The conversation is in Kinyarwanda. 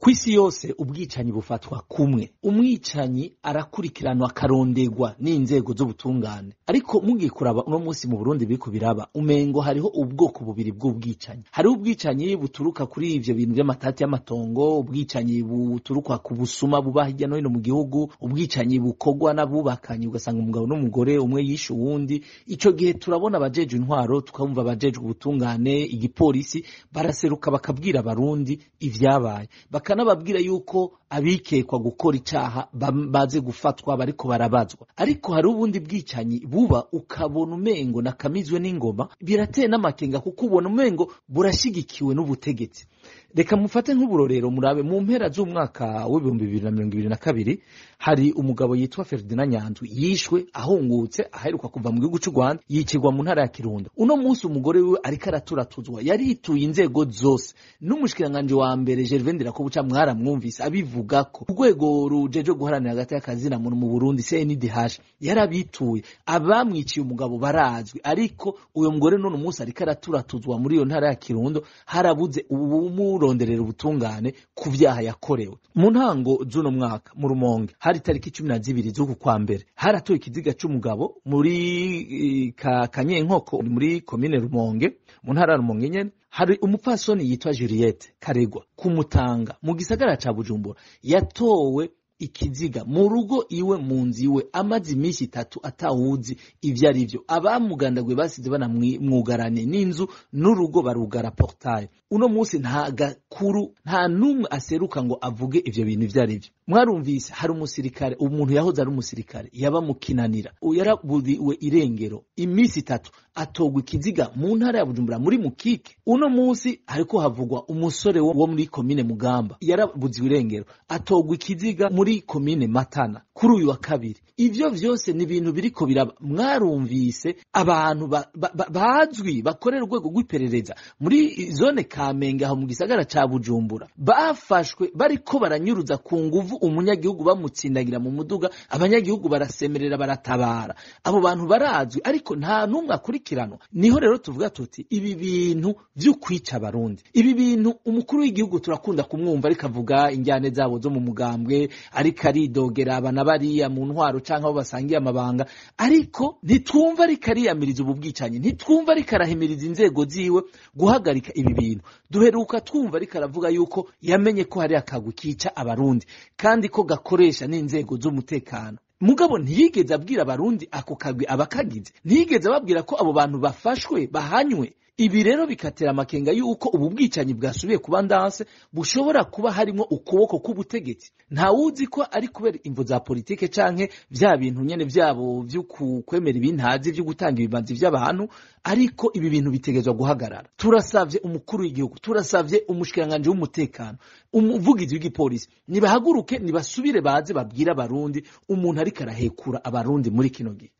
ku isi yose ubwicanyi bufatwa kumwe umwicanyi arakurikiranwa akarondegwa n'inzego z'ubutungane ariko mugiye kuraba uno munsi mu burundi biriko biraba umengo hariho ubwoko bubiri bw'ubwicanyi hariho ubwicanyi buturuka kuri ibyo bintu vy'amatati y'amatongo ubwicanyi buturuka ku busuma buba hirya no hino mu gihugu ubwicanyi bukorwa n'abubakanye ugasanga umugabo n'umugore umwe yishe uwundi ico gihe turabona abajejwe intwaro tukumva abajeje ubutungane igipolisi baraseruka bakabwira abarundi ibyabaye akanababwira yuko abikekwa gukora icyaha baze gufatwa bariko barabazwa ariko hari ubundi bwicanyi buba ukabona umengo nakamizwe n'ingoma birateye n'amakenga kuko ubona umengo burashyigikiwe n'ubutegetsi reka mufate nk'uburorero murabe mu mpera z'umwaka w'ibihumbi bibiri na mirongo ibiri na kabiri hari umugabo yitwa feridina nyanzwi yishwe ahungutse aheruka kuva mu gihugu cy'u rwanda yicirwa mu ntara ya kirundo uno munsi umugore we ariko araturatuzwa yarituye inzego zose n'umushikiranganji wa mbere gervendera ko buca mwaramwumvise abivu avuga ko urwego rujeje guharanira hagati y'akazi na muntu mu Burundi CNDH yarabituye abamwiciye umugabo barazwi ariko uyu mugore none umunsi ariko araturatuzwa muri iyo ntara ya Kirundo harabuze umuronderera ubutungane ku byaha yakorewe mu ntango z'uno mwaka mu Rumonge hari tariki cumi na zibiri z'uku kwa mbere haratoye ikiziga cy’umugabo muri eh, kanyenkoko muri komine Rumonge mu ntara ya Rumonge nyene hari umupfasoni yitwa Juliette Karegwa kumutanga mu gisagara cya Bujumbura yatowe ikiziga mu rugo iwe mu nzu iwe amaze iminsi itatu atawuzi ibyo ari byo abamugandaguye basize banamwugaranye n'inzu n'urugo barugara porutaye uno munsi nta gakuru nta n'umwe aseruka ngo avuge ibyo bintu ibyo ari byo mwarumvise hari umusirikare umuntu yahoze ari umusirikare yaba mukinanira yaraburiwe irengero iminsi itatu atogwa ikiziga mu ntara ya bujumbura muri mukike uno munsi ariko havugwa umusore wo muri komine mugamba yarabuziwe irengero atogwa ikiziga muri muri komine matana kuri uyu wa kabiri ibyo byose ni ibintu biri ko biraba mwarumvise abantu bazwi bakorera urwego rw'iperereza muri zone kamenge aho mu gisagara cya bujumbura bafashwe bari ko baranyuruza ku nguvu umunyagihugu bamutsindagira mu muduga abanyagihugu barasemerera baratabara abo bantu barazwi ariko nta n'umwe akurikiranwa niho rero tuvuga tuti ibi bintu byo kwica abarundi ibi bintu umukuru w'igihugu turakunda kumwumva ariko avuga injyane zabo zo mu mugambwe ariko aridogera abana bariya mu ntwaro cyangwa aho basangiye amabanga ariko ntitwumva ariko ariyamiriza ubu bwicanyi ntitwumva ariko arahimiriza inzego ziwe guhagarika ibi bintu duheruka twumva ariko aravuga yuko yamenye ko hari akagukica abarundi kandi ko gakoresha n'inzego z'umutekano mugabo ntiyigeze abwira abarundi ako kagwi abakagize ntiyigeze ababwira ko abo bantu bafashwe bahanywe ibi rero bikatera amakenga y'uko ubu bwicanyi bwasubiye kuba ndanse bushobora kuba harimo ukuboko k'ubutegetsi ntawuzi ko ari kubera imvu za politiki canke bya bintu nyene byabo byo kwemera ibintazi byo gutanga ibibanzi by'abantu ariko ibi bintu bitegezwa guhagarara turasabye umukuru w'igihugu turasabye umushikiranganje w'umutekano umuvugizi w'igipolisi nibahaguruke nibasubire baze babwire abarundi umuntu ariko arahekura abarundi muri kino gihe